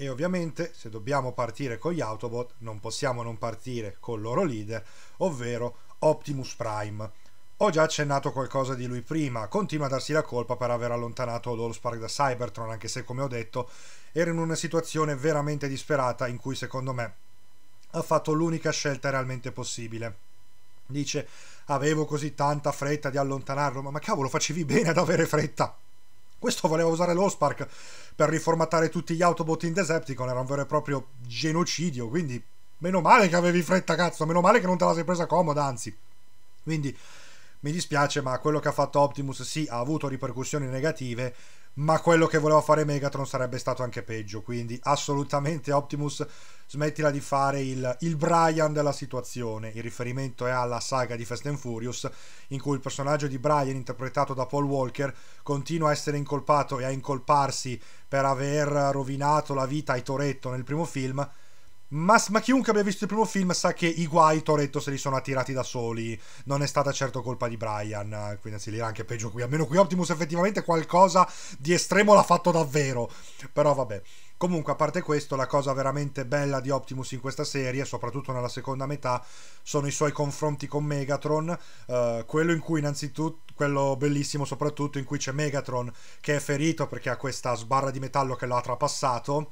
e ovviamente se dobbiamo partire con gli Autobot non possiamo non partire col loro leader, ovvero Optimus Prime. Ho già accennato qualcosa di lui prima, continua a darsi la colpa per aver allontanato l'Allspark da Cybertron, anche se come ho detto era in una situazione veramente disperata in cui secondo me ha fatto l'unica scelta realmente possibile. Dice, avevo così tanta fretta di allontanarlo, ma, ma cavolo facevi bene ad avere fretta, questo voleva usare l'Ospark per riformattare tutti gli Autobot in Decepticon, era un vero e proprio genocidio, quindi meno male che avevi fretta, cazzo, meno male che non te la sei presa comoda, anzi. Quindi mi dispiace, ma quello che ha fatto Optimus sì ha avuto ripercussioni negative, ma quello che voleva fare Megatron sarebbe stato anche peggio, quindi assolutamente Optimus smettila di fare il, il Brian della situazione, il riferimento è alla saga di Fast and Furious in cui il personaggio di Brian interpretato da Paul Walker continua a essere incolpato e a incolparsi per aver rovinato la vita ai Toretto nel primo film ma, ma, chiunque abbia visto il primo film sa che i guai Toretto se li sono attirati da soli. Non è stata certo colpa di Brian. Quindi anzi, lì era anche peggio qui. Almeno qui Optimus effettivamente qualcosa di estremo l'ha fatto davvero. Però vabbè. Comunque, a parte questo, la cosa veramente bella di Optimus in questa serie, soprattutto nella seconda metà, sono i suoi confronti con Megatron. Eh, quello in cui, innanzitutto, quello bellissimo, soprattutto in cui c'è Megatron che è ferito perché ha questa sbarra di metallo che lo ha trapassato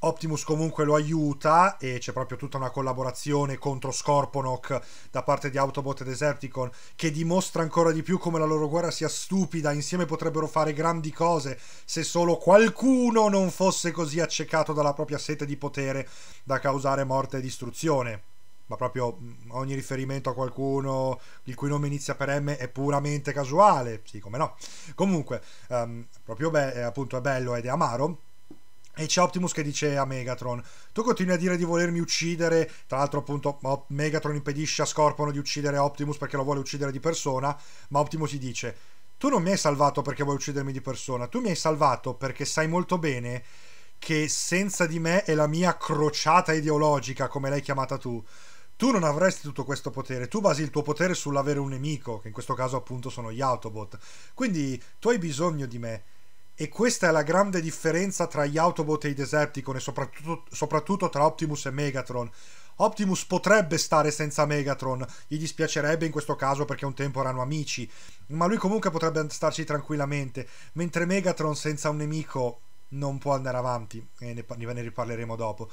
Optimus comunque lo aiuta e c'è proprio tutta una collaborazione contro Scorponok da parte di Autobot e Deserticon che dimostra ancora di più come la loro guerra sia stupida, insieme potrebbero fare grandi cose se solo qualcuno non fosse così accecato dalla propria sete di potere da causare morte e distruzione. Ma proprio mm, ogni riferimento a qualcuno il cui nome inizia per M è puramente casuale, sì come no. Comunque, um, proprio be- eh, appunto è bello ed è amaro e c'è Optimus che dice a Megatron: Tu continui a dire di volermi uccidere. Tra l'altro, appunto, Megatron impedisce a Scorpion di uccidere Optimus perché lo vuole uccidere di persona. Ma Optimus gli dice: Tu non mi hai salvato perché vuoi uccidermi di persona. Tu mi hai salvato perché sai molto bene che senza di me e la mia crociata ideologica, come l'hai chiamata tu, tu non avresti tutto questo potere, tu basi il tuo potere sull'avere un nemico, che in questo caso appunto sono gli Autobot. Quindi tu hai bisogno di me. E questa è la grande differenza tra gli Autobot e i Decepticon e soprattutto, soprattutto tra Optimus e Megatron. Optimus potrebbe stare senza Megatron, gli dispiacerebbe in questo caso perché un tempo erano amici, ma lui comunque potrebbe starci tranquillamente, mentre Megatron senza un nemico non può andare avanti, e ne, ne riparleremo dopo.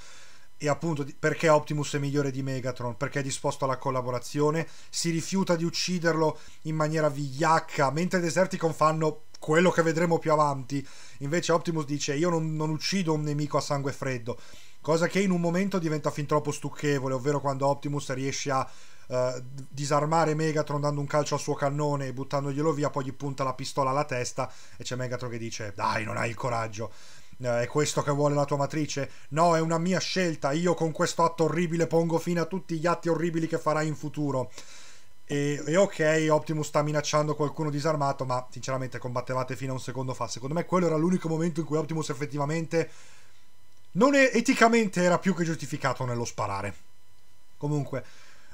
E appunto perché Optimus è migliore di Megatron? Perché è disposto alla collaborazione, si rifiuta di ucciderlo in maniera vigliacca, mentre Deserticon fanno quello che vedremo più avanti. Invece Optimus dice io non, non uccido un nemico a sangue freddo, cosa che in un momento diventa fin troppo stucchevole, ovvero quando Optimus riesce a Uh, disarmare Megatron dando un calcio al suo cannone e buttandoglielo via, poi gli punta la pistola alla testa e c'è Megatron che dice dai non hai il coraggio. Eh, è questo che vuole la tua matrice? No, è una mia scelta. Io con questo atto orribile pongo fine a tutti gli atti orribili che farai in futuro. E, e, ok, Optimus sta minacciando qualcuno disarmato, ma sinceramente combattevate fino a un secondo fa. Secondo me quello era l'unico momento in cui Optimus effettivamente non è, eticamente era più che giustificato nello sparare. Comunque,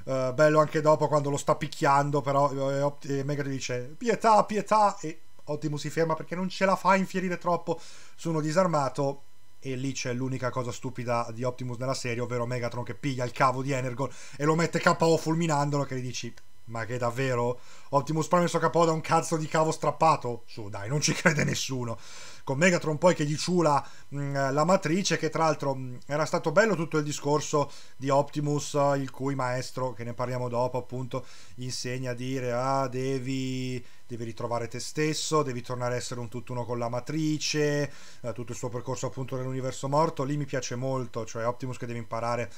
eh, bello anche dopo quando lo sta picchiando, però eh, Mega dice pietà, pietà, e Optimus si ferma perché non ce la fa a infierire troppo su uno disarmato e lì c'è l'unica cosa stupida di Optimus nella serie, ovvero Megatron che piglia il cavo di Energon e lo mette KO fulminandolo che gli dici ma che davvero? Optimus Prime e capo da un cazzo di cavo strappato? Su, dai, non ci crede nessuno. Con Megatron poi che gli ciula mh, mm, la matrice, che tra l'altro mh, mm, era stato bello tutto il discorso di Optimus, il cui maestro, che ne parliamo dopo appunto, insegna a dire, ah, devi, devi ritrovare te stesso, devi tornare a essere un tutt'uno con la matrice, eh, tutto il suo percorso appunto nell'universo morto. Lì mi piace molto, cioè Optimus che deve imparare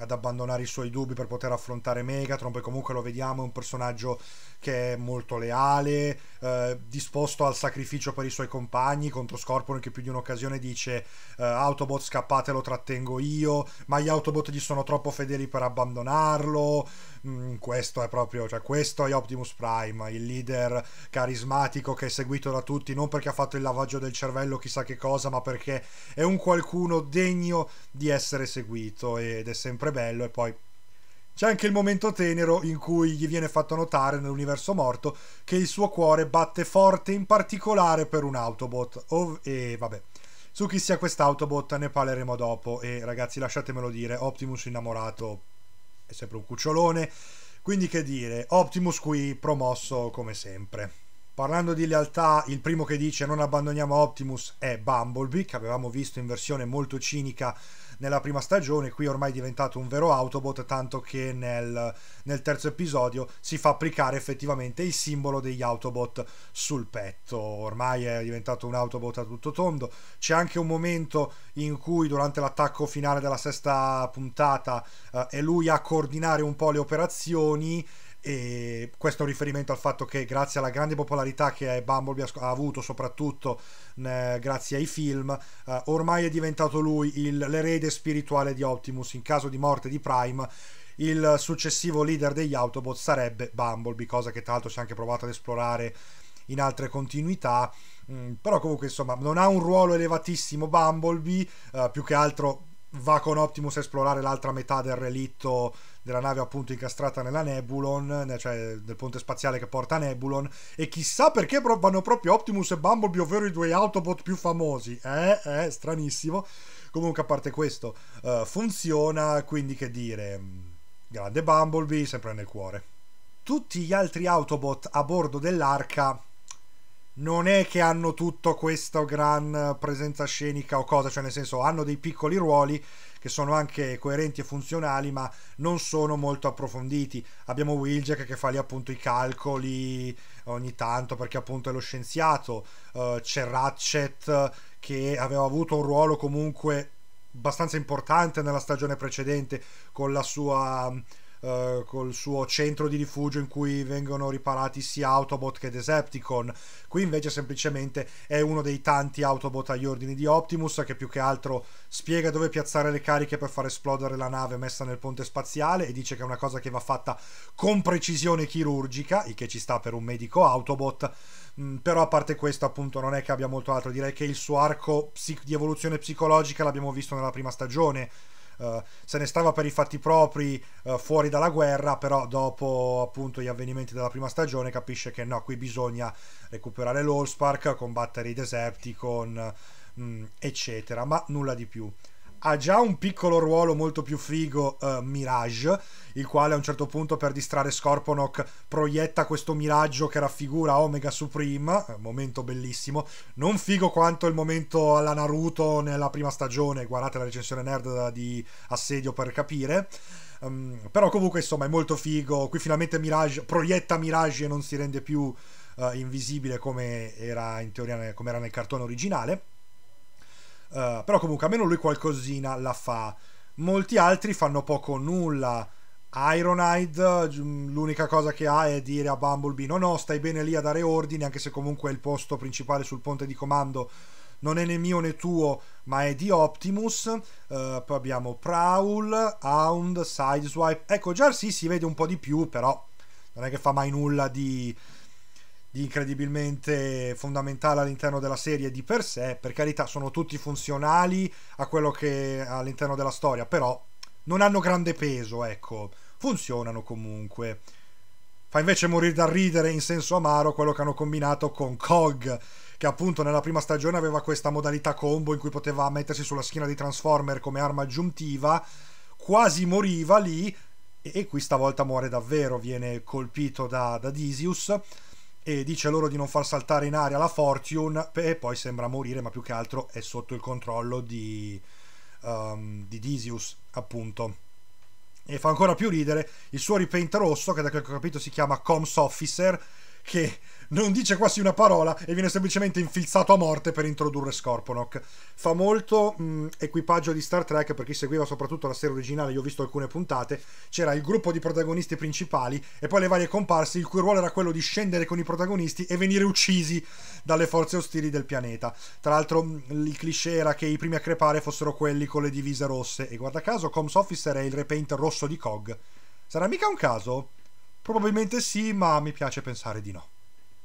ad abbandonare i suoi dubbi per poter affrontare Megatron, poi comunque lo vediamo, è un personaggio che è molto leale, eh, disposto al sacrificio per i suoi compagni, contro Scorpion che più di un'occasione dice eh, Autobot scappate lo trattengo io, ma gli Autobot gli sono troppo fedeli per abbandonarlo, mm, questo è proprio, cioè questo è Optimus Prime, il leader carismatico che è seguito da tutti, non perché ha fatto il lavaggio del cervello chissà che cosa, ma perché è un qualcuno degno di essere seguito ed è sempre bello e poi c'è anche il momento tenero in cui gli viene fatto notare nell'universo morto che il suo cuore batte forte in particolare per un Autobot. Ov- e vabbè. Su chi sia quest'Autobot ne parleremo dopo e ragazzi lasciatemelo dire, Optimus innamorato è sempre un cucciolone, quindi che dire, Optimus qui promosso come sempre. Parlando di lealtà, il primo che dice non abbandoniamo Optimus è Bumblebee, che avevamo visto in versione molto cinica nella prima stagione, qui ormai è diventato un vero Autobot, tanto che nel, nel terzo episodio si fa applicare effettivamente il simbolo degli Autobot sul petto, ormai è diventato un Autobot a tutto tondo, c'è anche un momento in cui durante l'attacco finale della sesta puntata eh, è lui a coordinare un po' le operazioni, e questo è un riferimento al fatto che grazie alla grande popolarità che Bumblebee ha avuto soprattutto eh, grazie ai film eh, ormai è diventato lui il, l'erede spirituale di Optimus in caso di morte di Prime il successivo leader degli Autobots sarebbe Bumblebee cosa che tra l'altro si è anche provato ad esplorare in altre continuità mm, però comunque insomma non ha un ruolo elevatissimo Bumblebee eh, più che altro va con Optimus a esplorare l'altra metà del relitto della nave appunto incastrata nella Nebulon, cioè del ponte spaziale che porta a Nebulon, e chissà perché vanno proprio Optimus e Bumblebee, ovvero i due Autobot più famosi, eh, eh, stranissimo. Comunque a parte questo, uh, funziona, quindi che dire, mm, grande Bumblebee sempre nel cuore. Tutti gli altri Autobot a bordo dell'arca non è che hanno tutto questo gran presenza scenica o cosa, cioè nel senso hanno dei piccoli ruoli che sono anche coerenti e funzionali, ma non sono molto approfonditi. Abbiamo Wiljack che fa lì appunto i calcoli ogni tanto perché appunto è lo scienziato, uh, c'è Ratchet che aveva avuto un ruolo comunque abbastanza importante nella stagione precedente con la sua eh, col suo centro di rifugio in cui vengono riparati sia Autobot che Decepticon. Qui invece semplicemente è uno dei tanti Autobot agli ordini di Optimus che più che altro spiega dove piazzare le cariche per far esplodere la nave messa nel ponte spaziale e dice che è una cosa che va fatta con precisione chirurgica, il che ci sta per un medico Autobot. Mm, però a parte questo appunto non è che abbia molto altro, direi che il suo arco di evoluzione psicologica l'abbiamo visto nella prima stagione eh, se ne stava per i fatti propri eh, fuori dalla guerra, però dopo appunto gli avvenimenti della prima stagione capisce che no, qui bisogna recuperare l'Allspark, combattere i deserti con, mh, mm, eccetera, ma nulla di più ha già un piccolo ruolo molto più figo eh, Mirage, il quale a un certo punto per distrarre Scorponok proietta questo miraggio che raffigura Omega Supreme, eh, momento bellissimo, non figo quanto il momento alla Naruto nella prima stagione, guardate la recensione nerd di Assedio per capire. Um, però comunque insomma è molto figo, qui finalmente Mirage proietta Mirage e non si rende più uh, invisibile come era in teoria come era nel cartone originale. Uh, però comunque almeno lui qualcosina la fa. Molti altri fanno poco o nulla. Ironhide, mm, l'unica cosa che ha è dire a Bumblebee: No, no, stai bene lì a dare ordini, anche se comunque il posto principale sul ponte di comando non è né mio né tuo, ma è di Optimus. Uh, poi abbiamo Prowl, Hound, Sideswipe. Ecco, già sì, si vede un po' di più, però non è che fa mai nulla di di incredibilmente fondamentale all'interno della serie di per sé, per carità sono tutti funzionali a quello che all'interno della storia, però non hanno grande peso, ecco, funzionano comunque. Fa invece morire da ridere in senso amaro quello che hanno combinato con Cog, che appunto nella prima stagione aveva questa modalità combo in cui poteva mettersi sulla schiena di Transformer come arma aggiuntiva, quasi moriva lì e qui stavolta muore davvero, viene colpito da, da Disius e dice loro di non far saltare in aria la Fortune e poi sembra morire ma più che altro è sotto il controllo di, um, di Disius appunto e fa ancora più ridere il suo ripaint rosso che da quel che ho capito si chiama Coms Officer che non dice quasi una parola e viene semplicemente infilzato a morte per introdurre Scorponok. Fa molto mh, mm, equipaggio di Star Trek, per chi seguiva soprattutto la serie originale, io ho visto alcune puntate, c'era il gruppo di protagonisti principali e poi le varie comparse, il cui ruolo era quello di scendere con i protagonisti e venire uccisi dalle forze ostili del pianeta. Tra l'altro mh, mm, il cliché era che i primi a crepare fossero quelli con le divise rosse e guarda caso Coms Officer è il repaint rosso di Cog. Sarà mica un caso? Probabilmente sì, ma mi piace pensare di no.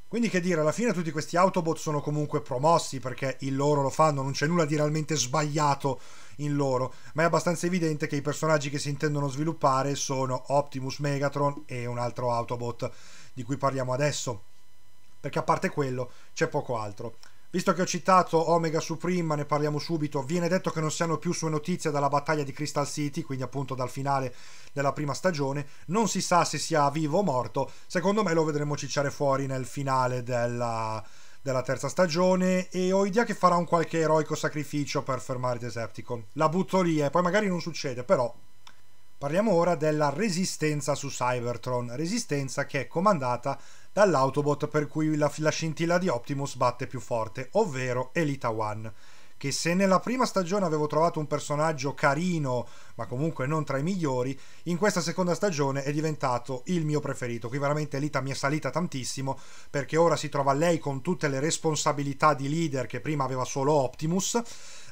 Quindi che dire, alla fine tutti questi Autobot sono comunque promossi perché in loro lo fanno, non c'è nulla di realmente sbagliato in loro, ma è abbastanza evidente che i personaggi che si intendono sviluppare sono Optimus Megatron e un altro Autobot di cui parliamo adesso, perché a parte quello c'è poco altro. Visto che ho citato Omega Supreme, ne parliamo subito, viene detto che non siano più sue notizie dalla battaglia di Crystal City, quindi appunto dal finale della prima stagione, non si sa se sia vivo o morto, secondo me lo vedremo cicciare fuori nel finale della, della terza stagione e ho idea che farà un qualche eroico sacrificio per fermare Decepticon. La butto lì e eh. poi magari non succede, però Parliamo ora della resistenza su Cybertron, resistenza che è comandata dall'autobot per cui la, la scintilla di Optimus batte più forte, ovvero Elita One che se nella prima stagione avevo trovato un personaggio carino, ma comunque non tra i migliori, in questa seconda stagione è diventato il mio preferito. Qui veramente Elita mi è salita tantissimo perché ora si trova lei con tutte le responsabilità di leader che prima aveva solo Optimus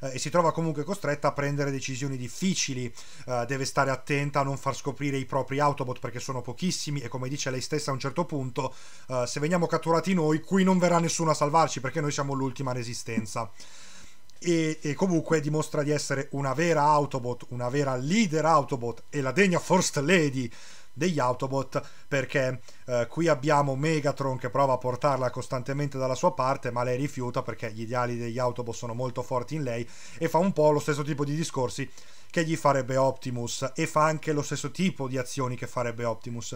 eh, e si trova comunque costretta a prendere decisioni difficili, eh, deve stare attenta a non far scoprire i propri Autobot perché sono pochissimi e come dice lei stessa a un certo punto, eh, se veniamo catturati noi, qui non verrà nessuno a salvarci perché noi siamo l'ultima resistenza. E, e, comunque dimostra di essere una vera Autobot, una vera leader Autobot e la degna First Lady degli Autobot perché eh, qui abbiamo Megatron che prova a portarla costantemente dalla sua parte ma lei rifiuta perché gli ideali degli Autobot sono molto forti in lei e fa un po' lo stesso tipo di discorsi che gli farebbe Optimus e fa anche lo stesso tipo di azioni che farebbe Optimus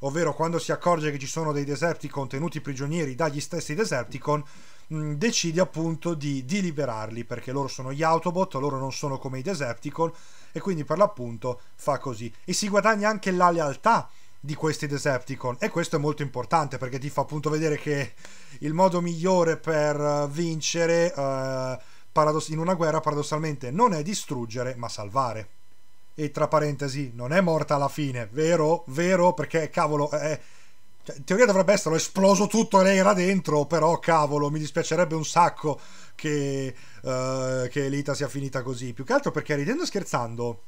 ovvero quando si accorge che ci sono dei Deserticon contenuti prigionieri dagli stessi Deserticon Mm, decide appunto di, di, liberarli perché loro sono gli Autobot, loro non sono come i Decepticon e quindi per l'appunto fa così. E si guadagna anche la lealtà di questi Decepticon e questo è molto importante perché ti fa appunto vedere che il modo migliore per eh, vincere eh, paradoss- in una guerra paradossalmente non è distruggere ma salvare e tra parentesi non è morta alla fine, vero? Vero? Perché cavolo, eh, cioè, in teoria dovrebbe essere esploso tutto e lei era dentro, però cavolo, mi dispiacerebbe un sacco che, uh, che Elita sia finita così. Più che altro perché ridendo e scherzando,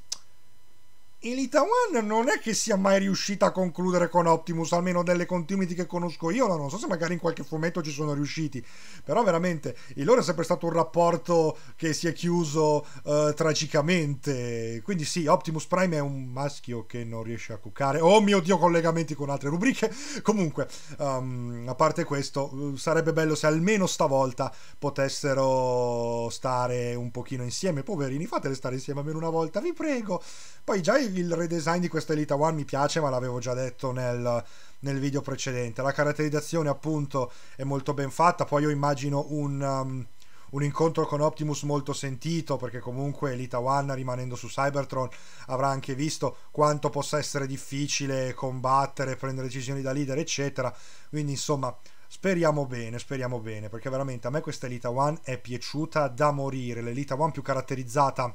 in Lita One non è che sia mai riuscita a concludere con Optimus, almeno delle continuity che conosco io, non so se magari in qualche fumetto ci sono riusciti, però veramente il loro è sempre stato un rapporto che si è chiuso uh, tragicamente, quindi sì, Optimus Prime è un maschio che non riesce a cuccare, oh mio dio collegamenti con altre rubriche, comunque, um, a parte questo, eh, sarebbe bello se almeno stavolta potessero stare un pochino insieme, poverini, fatele stare insieme almeno una volta, vi prego, poi già il redesign di questa Elite One mi piace, ma l'avevo già detto nel, nel video precedente. La caratterizzazione appunto è molto ben fatta, poi io immagino un, um, un incontro con Optimus molto sentito, perché comunque Elita One, rimanendo su Cybertron, avrà anche visto quanto possa essere difficile combattere, prendere decisioni da leader, eccetera. Quindi insomma... Speriamo bene, speriamo bene, perché veramente a me questa Elita One è piaciuta da morire, l'Elita One più caratterizzata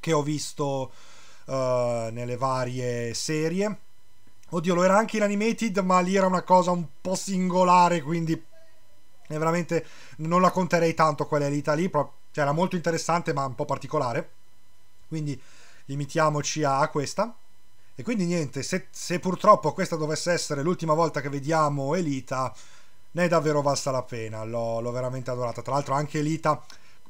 che ho visto uh, nelle varie serie. Oddio, lo era anche in Animated, ma lì era una cosa un po' singolare, quindi è veramente non la conterei tanto quella elita lì, però, cioè, era molto interessante ma un po' particolare. Quindi limitiamoci a questa. E quindi niente, se, se, purtroppo questa dovesse essere l'ultima volta che vediamo Elita, ne è davvero valsa la pena, l'ho, l'ho veramente adorata. Tra l'altro anche Elita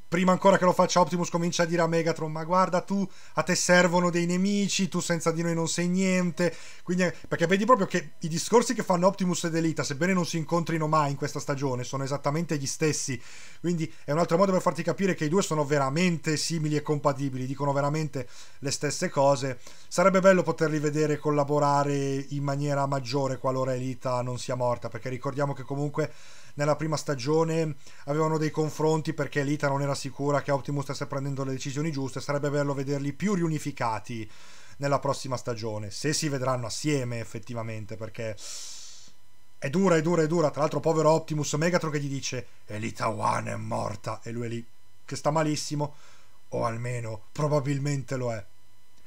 prima ancora che lo faccia Optimus comincia a dire a Megatron ma guarda tu a te servono dei nemici tu senza di noi non sei niente Quindi, eh, perché vedi proprio che i discorsi che fanno Optimus ed Elita sebbene non si incontrino mai in questa stagione sono esattamente gli stessi quindi è un altro modo per farti capire che i due sono veramente simili e compatibili dicono veramente le stesse cose sarebbe bello poterli vedere collaborare in maniera maggiore qualora Elita non sia morta perché ricordiamo che comunque nella prima stagione avevano dei confronti perché l'Ita non era sicura che Optimus stesse prendendo le decisioni giuste, sarebbe bello vederli più riunificati nella prossima stagione, se si vedranno assieme effettivamente, perché è dura, è dura, è dura. Tra l'altro, povero Optimus Megatron che gli dice: Elita One è morta. E lui è lì che sta malissimo. O almeno probabilmente lo è.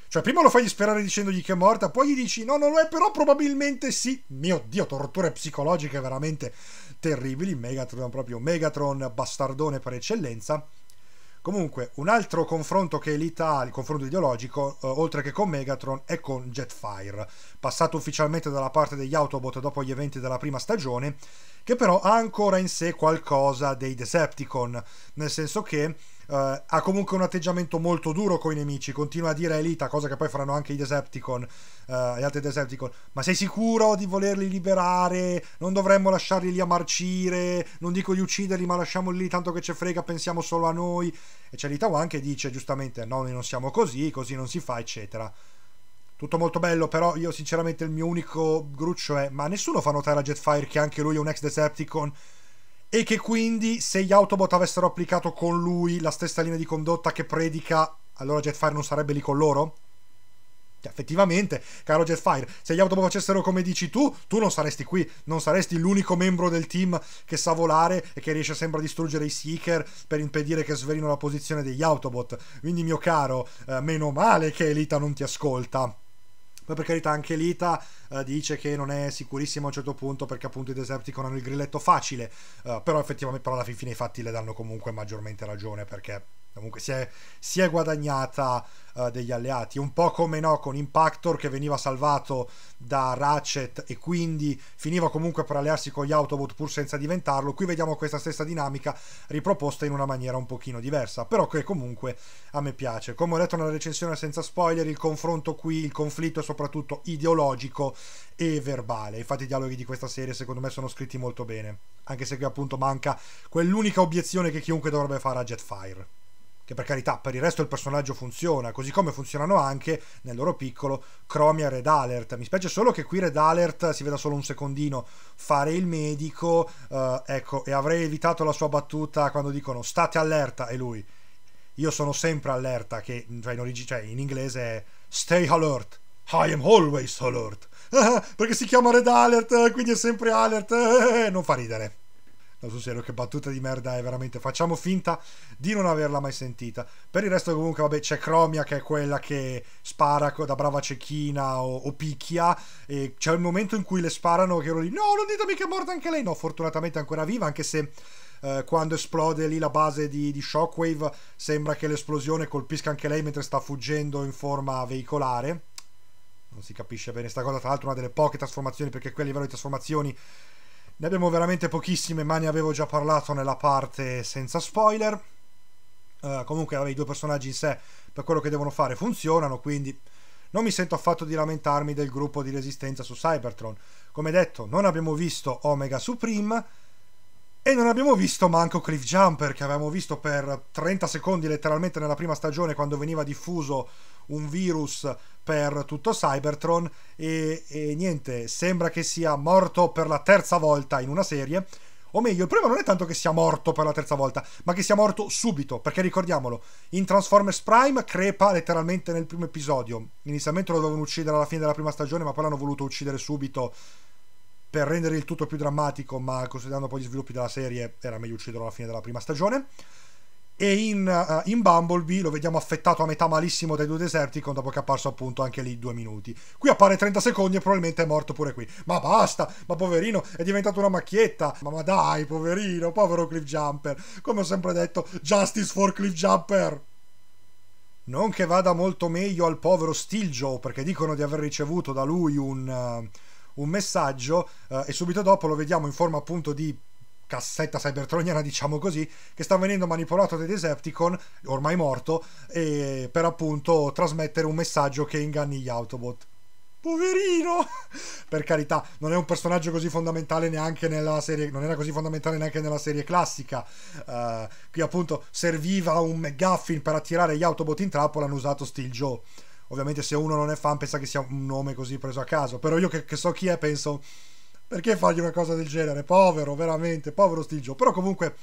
Cioè, prima lo fai sperare dicendogli che è morta, poi gli dici: No, non lo è, però probabilmente sì. Mio dio, torture psicologiche veramente terribili, Megatron proprio Megatron bastardone per eccellenza. Comunque, un altro confronto che l'Italia, il confronto ideologico, eh, oltre che con Megatron, è con Jetfire, passato ufficialmente dalla parte degli Autobot dopo gli eventi della prima stagione, che però ha ancora in sé qualcosa dei Decepticon, nel senso che eh, ha comunque un atteggiamento molto duro con i nemici, continua a dire a Elita, cosa che poi faranno anche i Decepticon, eh, gli altri Decepticon, ma sei sicuro di volerli liberare? Non dovremmo lasciarli lì a marcire, non dico di ucciderli, ma lasciamoli lì tanto che ci frega, pensiamo solo a noi. E c'è Elita One che dice giustamente, no, noi non siamo così, così non si fa, eccetera. Tutto molto bello, però io sinceramente il mio unico gruccio è, ma nessuno fa notare a Jetfire che anche lui è un ex Decepticon? e che quindi se gli Autobot avessero applicato con lui la stessa linea di condotta che predica, allora Jetfire non sarebbe lì con loro? Cioè, effettivamente, caro Jetfire, se gli autobot facessero come dici tu, tu non saresti qui, non saresti l'unico membro del team che sa volare e che riesce sempre a distruggere i Seeker per impedire che svelino la posizione degli autobot. Quindi, mio caro, eh, meno male che Elita non ti ascolta. Poi per carità anche Lita eh, dice che non è sicurissimo a un certo punto perché appunto i Decepticon hanno il grilletto facile, eh, però effettivamente però alla fine i fatti le danno comunque maggiormente ragione perché comunque si è, si è guadagnata uh, degli alleati, un po' come no, con Impactor che veniva salvato da Ratchet e quindi finiva comunque per allearsi con gli Autobot pur senza diventarlo, qui vediamo questa stessa dinamica riproposta in una maniera un pochino diversa, però che comunque a me piace. Come ho detto nella recensione senza spoiler, il confronto qui, il conflitto è soprattutto ideologico e verbale, infatti i dialoghi di questa serie secondo me sono scritti molto bene, anche se qui appunto manca quell'unica obiezione che chiunque dovrebbe fare a Jetfire che per carità per il resto il personaggio funziona, così come funzionano anche nel loro piccolo Chromia e Red Alert. Mi spiace solo che qui Red Alert si veda solo un secondino fare il medico, eh, ecco, e avrei evitato la sua battuta quando dicono state allerta e lui io sono sempre allerta che cioè in, origi- cioè in inglese è stay alert. I am always alert. perché si chiama Red Alert, eh, quindi è sempre alert. Eh, eh, non fa ridere. No, sul serio, che battuta di merda è veramente. Facciamo finta di non averla mai sentita. Per il resto, comunque, vabbè, c'è Cromia che è quella che spara da brava cecchina o, o picchia. E c'è il momento in cui le sparano che ero lì. No, non ditemi che è morta anche lei. No, fortunatamente è ancora viva, anche se. Eh, quando esplode lì la base di, di Shockwave sembra che l'esplosione colpisca anche lei mentre sta fuggendo in forma veicolare non si capisce bene sta cosa tra l'altro una delle poche trasformazioni perché qui a livello di trasformazioni ne abbiamo veramente pochissime, ma ne avevo già parlato nella parte senza spoiler. Uh, comunque, vabbè, i due personaggi in sé, per quello che devono fare, funzionano, quindi non mi sento affatto di lamentarmi del gruppo di resistenza su Cybertron. Come detto, non abbiamo visto Omega Supreme e non abbiamo visto manco Cliff Jumper, che avevamo visto per 30 secondi letteralmente nella prima stagione quando veniva diffuso un virus per tutto Cybertron e, e niente, sembra che sia morto per la terza volta in una serie. O meglio, il problema non è tanto che sia morto per la terza volta, ma che sia morto subito, perché ricordiamolo, in Transformers Prime crepa letteralmente nel primo episodio. Inizialmente lo dovevano uccidere alla fine della prima stagione, ma poi l'hanno voluto uccidere subito per rendere il tutto più drammatico, ma considerando poi gli sviluppi della serie era meglio ucciderlo alla fine della prima stagione e in, uh, in, Bumblebee lo vediamo affettato a metà malissimo dai due deserti con dopo che è apparso appunto anche lì due minuti qui appare 30 secondi e probabilmente è morto pure qui ma basta ma poverino è diventato una macchietta ma, ma dai poverino povero Cliff Jumper come ho sempre detto justice for Cliff Jumper non che vada molto meglio al povero Steel Joe perché dicono di aver ricevuto da lui un, uh, un messaggio uh, e subito dopo lo vediamo in forma appunto di cassetta cybertroniana, diciamo così, che sta venendo manipolato dai Decepticon, ormai morto, per appunto trasmettere un messaggio che inganni gli Autobot. Poverino! per carità, non è un personaggio così fondamentale neanche nella serie, non era così fondamentale neanche nella serie classica. Uh, qui appunto serviva un McGuffin per attirare gli Autobot in trappola, hanno usato Steel Joe. Ovviamente se uno non è fan pensa che sia un nome così preso a caso, però io che, che so chi è penso perché fargli una cosa del genere? Povero, veramente, povero Stigio. Però comunque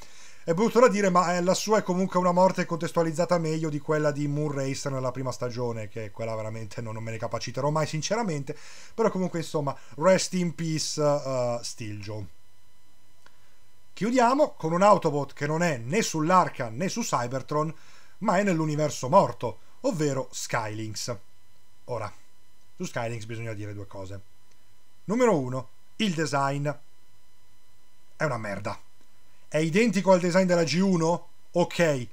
è brutto da dire, ma eh, la sua è comunque una morte contestualizzata meglio di quella di Moon Racer nella prima stagione, che quella veramente non, me ne capaciterò mai sinceramente, però comunque insomma, rest in peace uh, Stilgio. Chiudiamo con un Autobot che non è né sull'Arca né su Cybertron, ma è nell'universo morto, ovvero Skylinks. Ora, su Skylinks bisogna dire due cose. Numero 1 il design è una merda. È identico al design della G1? Ok,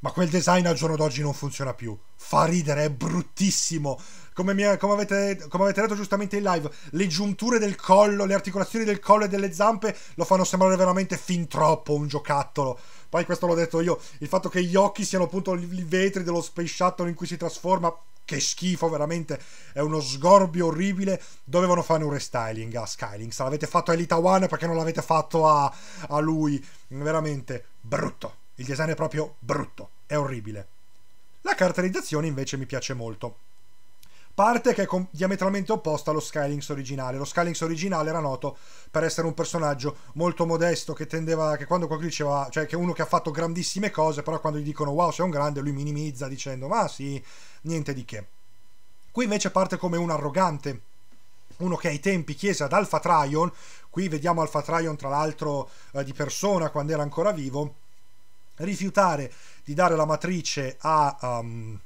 ma quel design al giorno d'oggi non funziona più. Fa ridere, è bruttissimo. Come, mia, come, avete, come, avete, detto giustamente in live, le giunture del collo, le articolazioni del collo e delle zampe lo fanno sembrare veramente fin troppo un giocattolo. Poi questo l'ho detto io, il fatto che gli occhi siano appunto i vetri dello space shuttle in cui si trasforma che schifo veramente, è uno sgorbio orribile, dovevano fare un restyling a Skylinks. se l'avete fatto a Elita One perché non l'avete fatto a, a lui, veramente brutto, il design è proprio brutto, è orribile. La caratterizzazione invece mi piace molto parte che è diametralmente opposta allo Skylinks originale. Lo Skylinks originale era noto per essere un personaggio molto modesto che tendeva, che quando qualcuno diceva, cioè che uno che ha fatto grandissime cose, però quando gli dicono wow sei un grande, lui minimizza dicendo ma sì, niente di che. Qui invece parte come un arrogante, uno che ai tempi chiese ad Alpha Trion, qui vediamo Alpha Trion tra l'altro eh, di persona quando era ancora vivo, rifiutare di dare la matrice a... Um,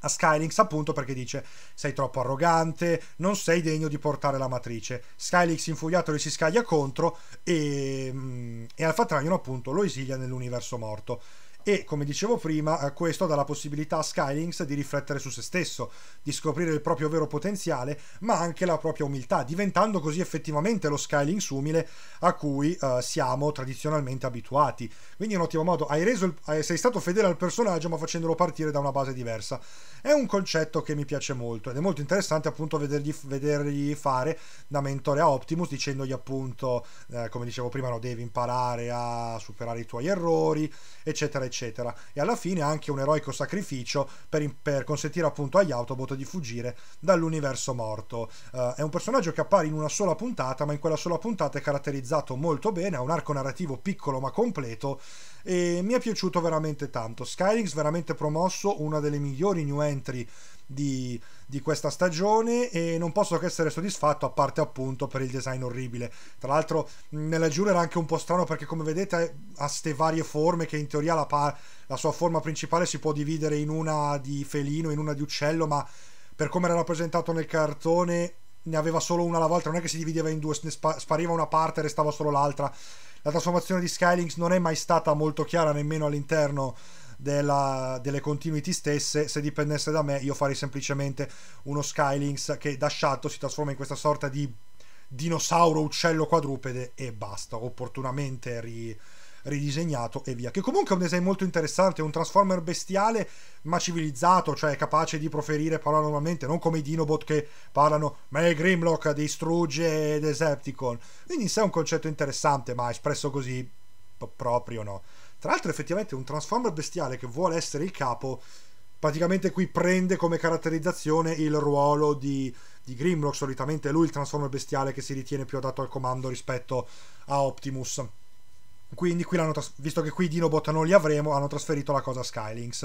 a Skylinks appunto perché dice sei troppo arrogante, non sei degno di portare la matrice. Skylinks infuriato gli si scaglia contro e, mm, e Alfa Tranion appunto lo esilia nell'universo morto e come dicevo prima eh, questo dà la possibilità a Skylinks di riflettere su se stesso, di scoprire il proprio vero potenziale ma anche la propria umiltà, diventando così effettivamente lo Skylinks umile a cui uh, siamo tradizionalmente abituati. Quindi è un ottimo modo, il, sei stato fedele al personaggio ma facendolo partire da una base diversa. È un concetto che mi piace molto ed è molto interessante appunto vedergli, vedergli fare da mentore a Optimus dicendogli appunto eh, come dicevo prima no, devi imparare a superare i tuoi errori eccetera eccetera eccetera. E alla fine anche un eroico sacrificio per, per consentire appunto agli Autobot di fuggire dall'universo morto. Uh, è un personaggio che appare in una sola puntata, ma in quella sola puntata è caratterizzato molto bene, ha un arco narrativo piccolo ma completo e mi è piaciuto veramente tanto. Skylynx veramente promosso, una delle migliori new entry di, di, questa stagione e non posso che essere soddisfatto a parte appunto per il design orribile. Tra l'altro nella Jewel era anche un po' strano perché come vedete ha ste varie forme che in teoria la, pa- la sua forma principale si può dividere in una di felino, in una di uccello, ma per come era rappresentato nel cartone ne aveva solo una alla volta, non è che si divideva in due, spa- spariva una parte e restava solo l'altra. La trasformazione di Skylinks non è mai stata molto chiara nemmeno all'interno della, delle continuity stesse, se dipendesse da me io farei semplicemente uno Skylinks che da sciatto si trasforma in questa sorta di dinosauro uccello quadrupede e basta, opportunamente ri, ridisegnato e via. Che comunque è un design molto interessante, è un Transformer bestiale ma civilizzato, cioè capace di proferire parola normalmente, non come i Dinobot che parlano ma è Grimlock distrugge Decepticon. Quindi in sé è un concetto interessante, ma espresso così proprio no. Tra l'altro effettivamente un Transformer bestiale che vuole essere il capo, praticamente qui prende come caratterizzazione il ruolo di, di Grimlock, solitamente è lui il Transformer bestiale che si ritiene più adatto al comando rispetto a Optimus. Quindi qui l'hanno, tras- visto che qui Dinobot non li avremo, hanno trasferito la cosa a Skylinks.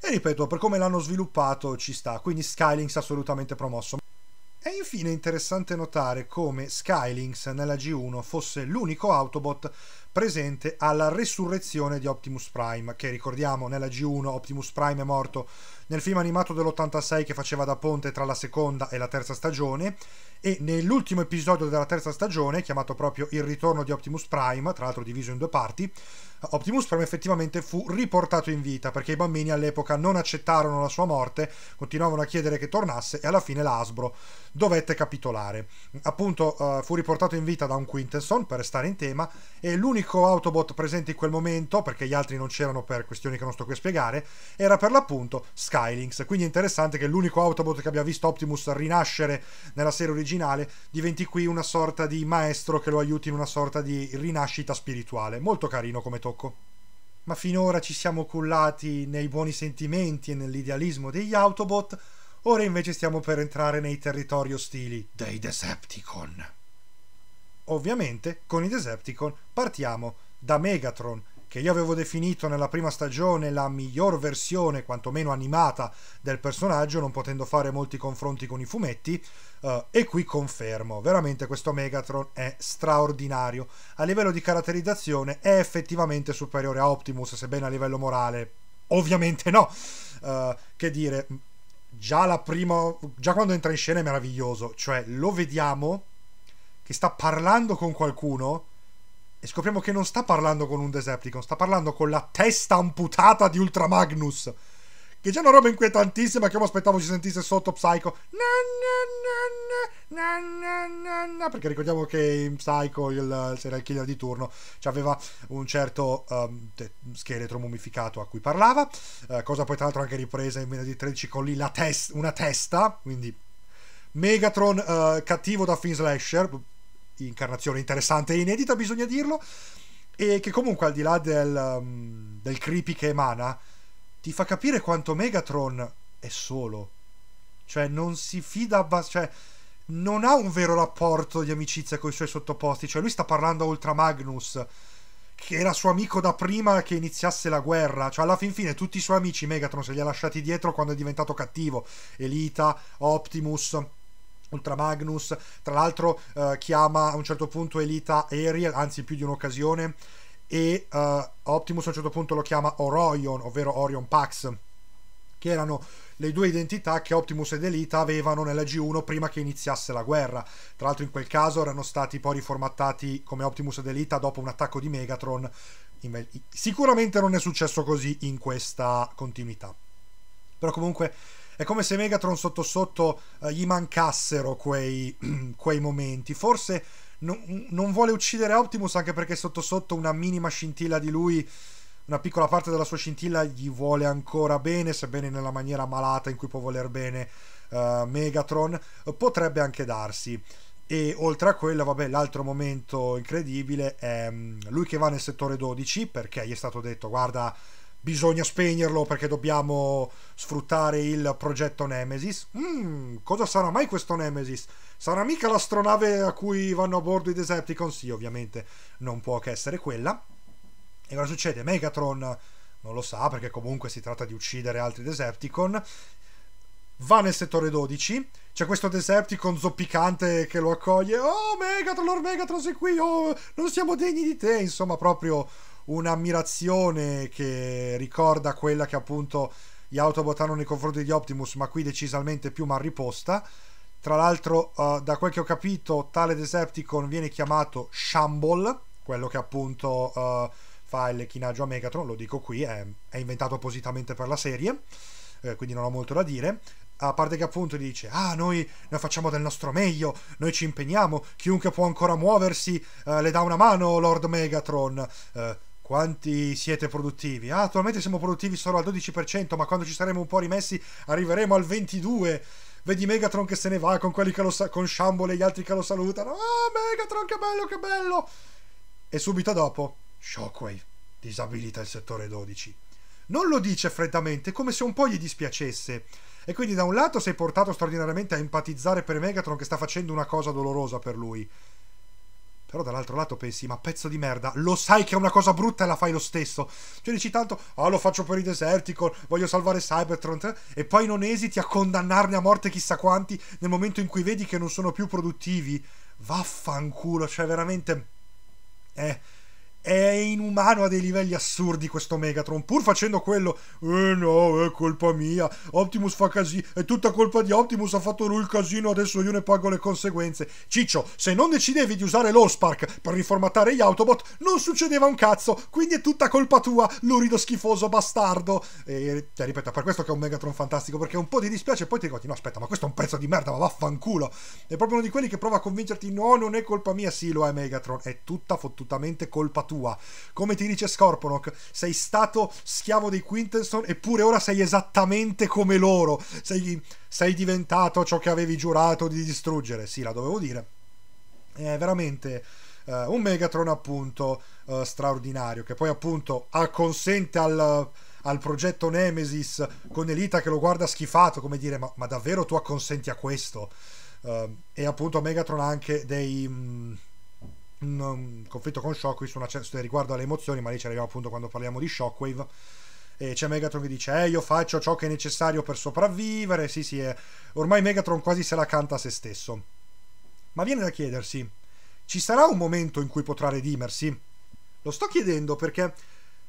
E ripeto, per come l'hanno sviluppato ci sta, quindi Skylinks assolutamente promosso. Infine è interessante notare come Skylinks nella G1 fosse l'unico Autobot presente alla resurrezione di Optimus Prime, che ricordiamo nella G1 Optimus Prime è morto nel film animato dell'86 che faceva da ponte tra la seconda e la terza stagione e nell'ultimo episodio della terza stagione, chiamato proprio Il ritorno di Optimus Prime, tra l'altro diviso in due parti, Optimus Prime effettivamente fu riportato in vita perché i bambini all'epoca non accettarono la sua morte, continuavano a chiedere che tornasse e alla fine l'Asbro dovette capitolare. Appunto uh, fu riportato in vita da un Quintesson per restare in tema e l'unico Autobot presente in quel momento, perché gli altri non c'erano per questioni che non sto qui a spiegare, era per l'appunto Skylinks. Quindi è interessante che l'unico Autobot che abbia visto Optimus rinascere nella serie originale originale, diventi qui una sorta di maestro che lo aiuti in una sorta di rinascita spirituale. Molto carino come tocco. Ma finora ci siamo cullati nei buoni sentimenti e nell'idealismo degli Autobot, ora invece stiamo per entrare nei territori ostili dei Decepticon. Ovviamente, con i Decepticon partiamo da Megatron che io avevo definito nella prima stagione la miglior versione, quantomeno animata, del personaggio, non potendo fare molti confronti con i fumetti, uh, e qui confermo, veramente questo Megatron è straordinario. A livello di caratterizzazione è effettivamente superiore a Optimus, sebbene a livello morale ovviamente no. Uh, che dire, già, prima, già quando entra in scena è meraviglioso, cioè lo vediamo che sta parlando con qualcuno e scopriamo che non sta parlando con un Decepticon, sta parlando con la testa amputata di Ultramagnus. Che già è una roba inquietantissima che io mi aspettavo ci sentisse sotto Psycho. Na, na, na, perché ricordiamo che in Psycho il serial killer di turno aveva un certo um, scheletro mummificato a cui parlava, eh, cosa poi tra l'altro anche ripresa in meno di 13 con lì tes- una testa, quindi Megatron eh, cattivo da film slasher, incarnazione interessante e inedita, bisogna dirlo, e che comunque al di là del, um, del creepy che emana, ti fa capire quanto Megatron è solo. Cioè non si fida abbastanza... Cioè, non ha un vero rapporto di amicizia con i suoi sottoposti, cioè lui sta parlando a Ultra Magnus, che era suo amico da prima che iniziasse la guerra, cioè alla fin fine tutti i suoi amici Megatron se li ha lasciati dietro quando è diventato cattivo, Elita, Optimus, Ultra Magnus, tra l'altro eh, chiama a un certo punto Elita Ariel, anzi più di un'occasione, e eh, Optimus a un certo punto lo chiama Orion, ovvero Orion Pax, che erano le due identità che Optimus ed Elita avevano nella G1 prima che iniziasse la guerra. Tra l'altro in quel caso erano stati poi riformattati come Optimus ed Elita dopo un attacco di Megatron. Sicuramente non è successo così in questa continuità. Però comunque è come se Megatron sotto sotto eh, gli mancassero quei, quei momenti. Forse non, non, vuole uccidere Optimus anche perché sotto sotto una minima scintilla di lui, una piccola parte della sua scintilla gli vuole ancora bene, sebbene nella maniera malata in cui può voler bene eh, Megatron, potrebbe anche darsi. E oltre a quello, vabbè, l'altro momento incredibile è mm, lui che va nel settore 12 perché gli è stato detto guarda bisogna spegnerlo perché dobbiamo sfruttare il progetto Nemesis. Mm, cosa sarà mai questo Nemesis? Sarà mica l'astronave a cui vanno a bordo i Decepticon? Sì, ovviamente non può che essere quella. E cosa succede? Megatron non lo sa perché comunque si tratta di uccidere altri Decepticon. Va nel settore 12, c'è questo Decepticon zoppicante che lo accoglie. Oh Megatron, Lord Megatron sei qui, oh, non siamo degni di te. Insomma, proprio un'ammirazione che ricorda quella che appunto gli Autobot hanno nei confronti di Optimus, ma qui decisamente più mal riposta. Tra l'altro, uh, da quel che ho capito, tale Decepticon viene chiamato Shamble, quello che appunto uh, fa il lechinaggio a Megatron, lo dico qui, è, è inventato appositamente per la serie, eh, quindi non ho molto da dire. A parte che appunto dice, ah noi, noi facciamo del nostro meglio, noi ci impegniamo, chiunque può ancora muoversi eh, le dà una mano Lord Megatron. Eh, quanti siete produttivi? Ah, attualmente siamo produttivi solo al 12%, ma quando ci saremo un po' rimessi arriveremo al 22%. Vedi Megatron che se ne va con quelli che lo sa- con Shamble e gli altri che lo salutano. Ah, Megatron, che bello, che bello! E subito dopo, Shockwave disabilita il settore 12. Non lo dice freddamente, come se un po' gli dispiacesse. E quindi da un lato sei portato straordinariamente a empatizzare per Megatron che sta facendo una cosa dolorosa per lui però dall'altro lato pensi, ma pezzo di merda, lo sai che è una cosa brutta e la fai lo stesso. Cioè dici tanto, ah oh, lo faccio per i Deserticon, voglio salvare Cybertron, e poi non esiti a condannarne a morte chissà quanti nel momento in cui vedi che non sono più produttivi. Vaffanculo, cioè veramente... Eh è inumano a dei livelli assurdi questo Megatron, pur facendo quello, eh no, è colpa mia, Optimus fa casino, è tutta colpa di Optimus, ha fatto lui il casino, adesso io ne pago le conseguenze. Ciccio, se non decidevi di usare l'Ospark per riformattare gli Autobot, non succedeva un cazzo, quindi è tutta colpa tua, lurido schifoso bastardo. E cioè, ripeto, per questo che è un Megatron fantastico, perché un po' ti dispiace e poi ti ricordi, no aspetta, ma questo è un pezzo di merda, ma vaffanculo. È proprio uno di quelli che prova a convincerti, no, non è colpa mia, sì, lo è Megatron, è tutta fottutamente colpa tua sua. Come ti dice Scorponok, sei stato schiavo dei Quintesson, eppure ora sei esattamente come loro. Sei, sei diventato ciò che avevi giurato di distruggere. Sì, la dovevo dire. È veramente. Uh, un Megatron appunto uh, straordinario che poi appunto acconsente al, al, progetto Nemesis con Elita che lo guarda schifato come dire ma, ma davvero tu acconsenti a questo uh, e appunto Megatron ha anche dei, mh, mm, un conflitto con Shockwave su una, riguardo alle emozioni, ma lì ci arriviamo appunto quando parliamo di Shockwave. E c'è Megatron che dice: Eh, io faccio ciò che è necessario per sopravvivere. Sì, sì, è. ormai Megatron quasi se la canta a se stesso. Ma viene da chiedersi: ci sarà un momento in cui potrà redimersi? Lo sto chiedendo perché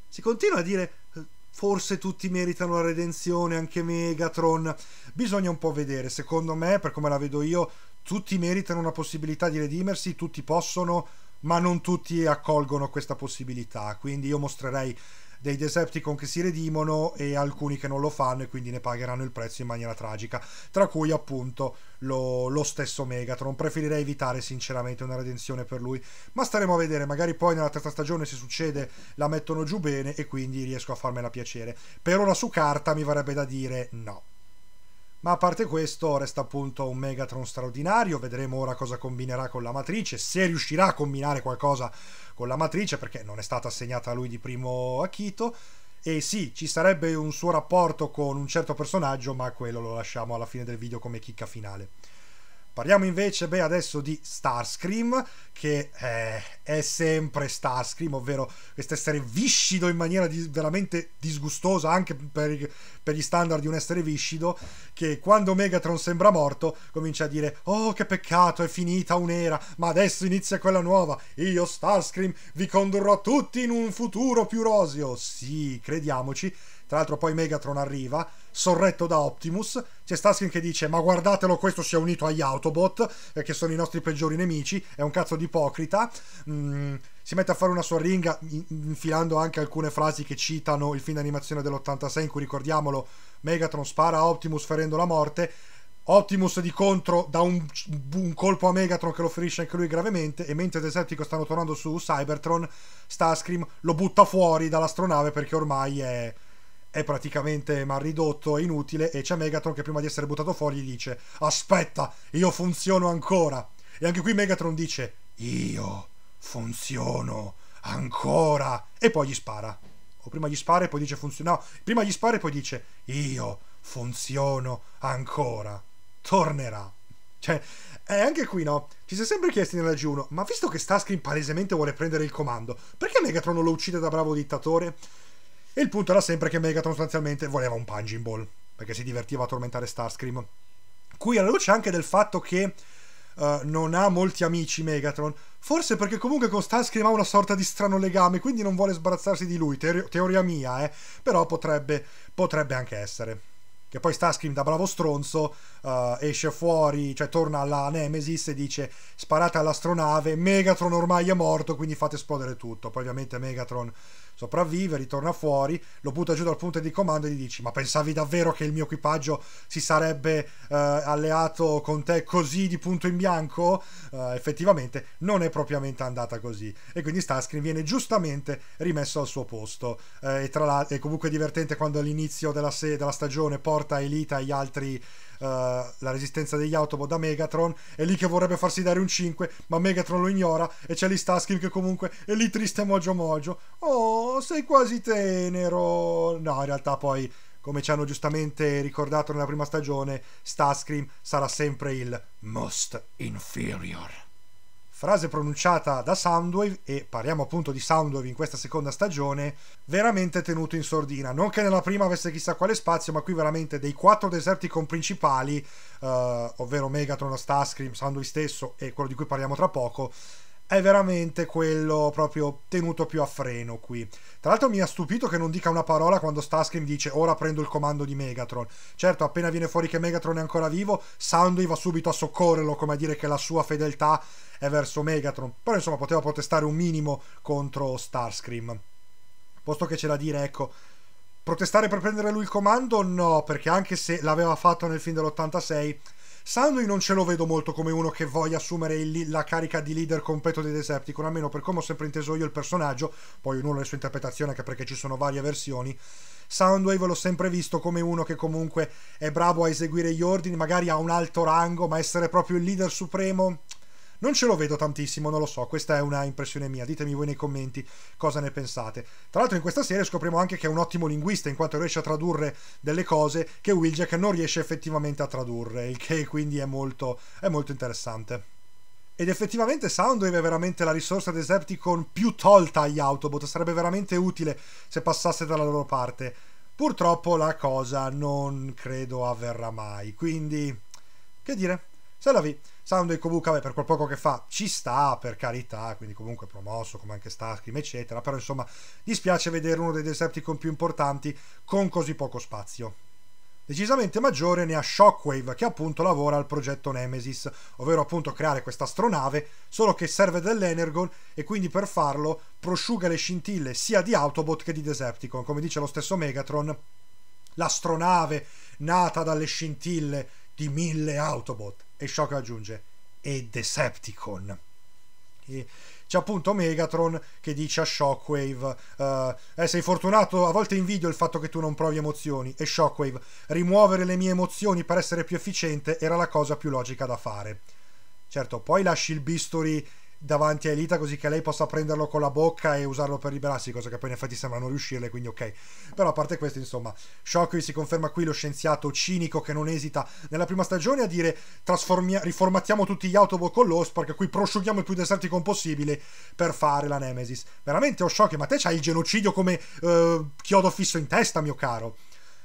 si continua a dire: eh, forse tutti meritano la redenzione, anche Megatron. Bisogna un po' vedere. Secondo me, per come la vedo io, tutti meritano una possibilità di redimersi, tutti possono, ma non tutti accolgono questa possibilità. Quindi io mostrerei dei Decepticon che si redimono e alcuni che non lo fanno e quindi ne pagheranno il prezzo in maniera tragica, tra cui appunto lo, lo, stesso Megatron. Preferirei evitare sinceramente una redenzione per lui, ma staremo a vedere, magari poi nella terza stagione se succede la mettono giù bene e quindi riesco a farmela piacere. Per ora su carta mi verrebbe da dire no. Ma a parte questo resta appunto un Megatron straordinario, vedremo ora cosa combinerà con la matrice, se riuscirà a combinare qualcosa con la matrice perché non è stata assegnata a lui di primo acchito. E sì, ci sarebbe un suo rapporto con un certo personaggio, ma quello lo lasciamo alla fine del video come chicca finale. Parliamo invece beh, adesso di Starscream, che eh, è sempre Starscream, ovvero questo essere viscido in maniera di, veramente disgustosa anche per, per, gli standard di un essere viscido, che quando Megatron sembra morto comincia a dire «Oh, che peccato, è finita un'era, ma adesso inizia quella nuova! Io, Starscream, vi condurrò tutti in un futuro più roseo!» Sì, crediamoci. Tra l'altro poi Megatron arriva, sorretto da Optimus. C'è Starskin che dice: Ma guardatelo, questo si è unito agli Autobot, eh, che sono i nostri peggiori nemici. È un cazzo di ipocrita. Mm, si mette a fare una sua ringa, infilando anche alcune frasi che citano il film d'animazione dell'86, in cui ricordiamolo, Megatron spara a Optimus ferendo la morte. Optimus di contro dà un, un, colpo a Megatron che lo ferisce anche lui gravemente e mentre Desertico stanno tornando su Cybertron, Starscream lo butta fuori dall'astronave perché ormai è, è praticamente mal ridotto, è inutile, e c'è Megatron che prima di essere buttato fuori gli dice aspetta, io funziono ancora. E anche qui Megatron dice io funziono ancora. E poi gli spara. O prima gli spara e poi dice funziona. No, prima gli spara e poi dice io funziono ancora. Tornerà. Cioè, eh, anche qui no, ci si è sempre chiesti nella G1, ma visto che Starscream palesemente vuole prendere il comando, perché Megatron lo uccide da bravo dittatore? E il punto era sempre che Megatron sostanzialmente voleva un punching ball, perché si divertiva a tormentare Starscream. Qui alla luce anche del fatto che uh, non ha molti amici Megatron, forse perché comunque con Starscream ha una sorta di strano legame, quindi non vuole sbarazzarsi di lui, Teori- teoria mia, eh, però potrebbe, potrebbe anche essere. Che poi Starscream da bravo stronzo uh, esce fuori, cioè torna alla Nemesis e dice sparate all'astronave, Megatron ormai è morto, quindi fate esplodere tutto. Poi ovviamente Megatron sopravvive, ritorna fuori, lo butta giù dal punto di comando e gli dici ma pensavi davvero che il mio equipaggio si sarebbe uh, alleato con te così di punto in bianco? Uh, effettivamente non è propriamente andata così e quindi Starscream viene giustamente rimesso al suo posto uh, e tra l'altro è comunque divertente quando all'inizio della, se- della stagione porta Elita e gli altri eh, la resistenza degli Autobot da Megatron, è lì che vorrebbe farsi dare un 5, ma Megatron lo ignora e c'è lì Starscream che comunque è lì triste mogio mogio. Oh, sei quasi tenero. No, in realtà poi come ci hanno giustamente ricordato nella prima stagione, Starscream sarà sempre il most inferior frase pronunciata da Soundwave, e parliamo appunto di Soundwave in questa seconda stagione, veramente tenuto in sordina. Non che nella prima avesse chissà quale spazio, ma qui veramente dei quattro deserti con principali, eh, ovvero Megatron, Starscream, Soundwave stesso e quello di cui parliamo tra poco, è veramente quello proprio tenuto più a freno qui. Tra l'altro mi ha stupito che non dica una parola quando Starscream dice ora prendo il comando di Megatron. Certo, appena viene fuori che Megatron è ancora vivo, Soundway va subito a soccorrerlo, come a dire che la sua fedeltà è verso Megatron. Però insomma poteva protestare un minimo contro Starscream. Posto che c'è da dire, ecco, protestare per prendere lui il comando? No, perché anche se l'aveva fatto nel film dell'86 Sandui non ce lo vedo molto come uno che voglia assumere il, la carica di leader completo dei Decepticon, almeno per come ho sempre inteso io il personaggio, poi ognuno ha le sue interpretazioni anche perché ci sono varie versioni. Soundwave l'ho sempre visto come uno che comunque è bravo a eseguire gli ordini, magari ha un alto rango, ma essere proprio il leader supremo non ce lo vedo tantissimo, non lo so, questa è una impressione mia, ditemi voi nei commenti cosa ne pensate. Tra l'altro in questa serie scopriamo anche che è un ottimo linguista in quanto riesce a tradurre delle cose che Wiljack non riesce effettivamente a tradurre, il che quindi è molto, è molto interessante. Ed effettivamente Soundwave è veramente la risorsa Decepticon più tolta agli Autobot, sarebbe veramente utile se passasse dalla loro parte. Purtroppo la cosa non credo avverrà mai, quindi che dire, se la vi. Soundway comunque vabbè, per quel poco che fa ci sta per carità quindi comunque promosso come anche Starscream eccetera però insomma dispiace vedere uno dei Decepticon più importanti con così poco spazio decisamente maggiore ne ha Shockwave che appunto lavora al progetto Nemesis, ovvero appunto creare questa astronave, solo che serve dell'Energon e quindi per farlo prosciuga le scintille sia di Autobot che di Decepticon, come dice lo stesso Megatron, l'astronave nata dalle scintille di mille Autobot. E Shock aggiunge, e Decepticon. E c'è appunto Megatron che dice a Shockwave uh, eh, sei fortunato a volte invidio il fatto che tu non provi emozioni e Shockwave rimuovere le mie emozioni per essere più efficiente era la cosa più logica da fare certo poi lasci il bisturi davanti a Elita così che lei possa prenderlo con la bocca e usarlo per liberarsi, cosa che poi in effetti sembra non riuscirle, quindi ok. Però a parte questo, insomma, Shockwave si conferma qui lo scienziato cinico che non esita nella prima stagione a dire riformattiamo tutti gli autobot con l'Ospark, qui prosciughiamo il più desertico possibile per fare la Nemesis. Veramente, oh Shockwave, ma te c'hai il genocidio come eh, chiodo fisso in testa, mio caro.